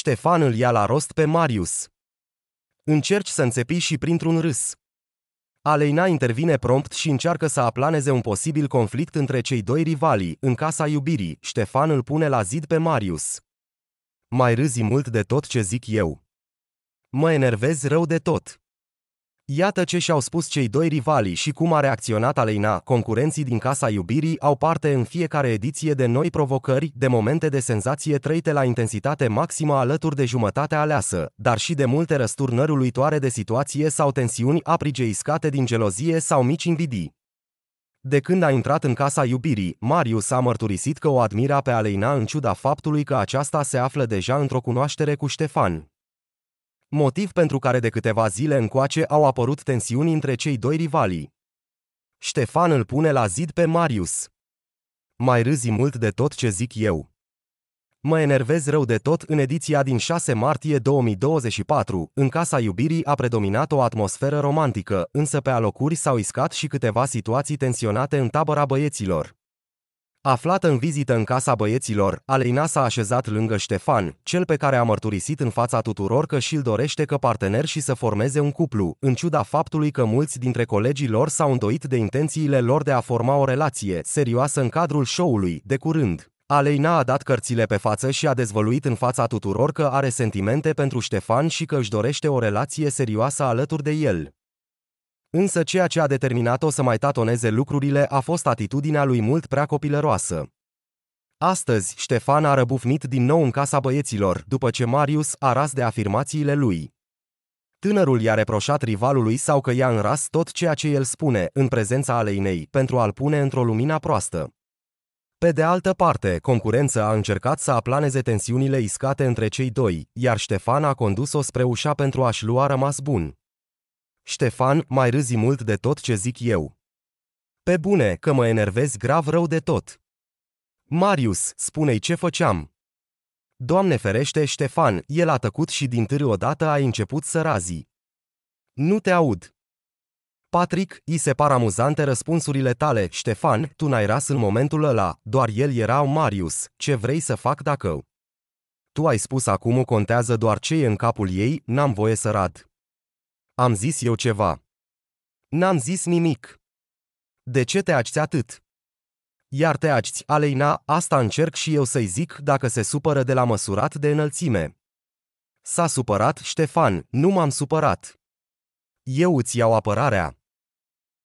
Ștefan îl ia la rost pe Marius. Încerci să înțepi și printr-un râs. Aleina intervine prompt și încearcă să aplaneze un posibil conflict între cei doi rivali, în casa iubirii, Ștefan îl pune la zid pe Marius. Mai râzi mult de tot ce zic eu. Mă enervezi rău de tot. Iată ce și-au spus cei doi rivali și cum a reacționat Aleina, concurenții din Casa Iubirii au parte în fiecare ediție de noi provocări, de momente de senzație trăite la intensitate maximă alături de jumătatea aleasă, dar și de multe răsturnări uluitoare de situație sau tensiuni aprige iscate din gelozie sau mici invidii. De când a intrat în casa iubirii, Marius a mărturisit că o admira pe Aleina în ciuda faptului că aceasta se află deja într-o cunoaștere cu Ștefan motiv pentru care de câteva zile încoace au apărut tensiuni între cei doi rivali. Ștefan îl pune la zid pe Marius. Mai râzi mult de tot ce zic eu. Mă enervez rău de tot în ediția din 6 martie 2024. În Casa Iubirii a predominat o atmosferă romantică, însă pe alocuri s-au iscat și câteva situații tensionate în tabăra băieților. Aflată în vizită în casa băieților, Aleina s-a așezat lângă Ștefan, cel pe care a mărturisit în fața tuturor că și-l dorește că partener și să formeze un cuplu, în ciuda faptului că mulți dintre colegii lor s-au îndoit de intențiile lor de a forma o relație serioasă în cadrul show-ului, de curând. Aleina a dat cărțile pe față și a dezvăluit în fața tuturor că are sentimente pentru Ștefan și că își dorește o relație serioasă alături de el. Însă ceea ce a determinat-o să mai tatoneze lucrurile a fost atitudinea lui mult prea copilăroasă. Astăzi, Ștefan a răbufnit din nou în casa băieților, după ce Marius a ras de afirmațiile lui. Tânărul i-a reproșat rivalului sau că i-a înras tot ceea ce el spune în prezența aleinei pentru a-l pune într-o lumină proastă. Pe de altă parte, concurența a încercat să aplaneze tensiunile iscate între cei doi, iar Ștefan a condus-o spre ușa pentru a-și lua rămas bun. Ștefan, mai râzi mult de tot ce zic eu. Pe bune, că mă enervezi grav rău de tot. Marius, spune-i ce făceam. Doamne ferește, Ștefan, el a tăcut și din târâ odată a început să razi. Nu te aud. Patrick, îi se par amuzante răspunsurile tale, Ștefan, tu n-ai ras în momentul ăla, doar el era Marius, ce vrei să fac dacă... Tu ai spus acum contează doar ce e în capul ei, n-am voie să rad. Am zis eu ceva. N-am zis nimic. De ce te aci atât? Iar te aci, Aleina, asta încerc și eu să-i zic dacă se supără de la măsurat de înălțime. S-a supărat Ștefan, nu m-am supărat. Eu îți iau apărarea.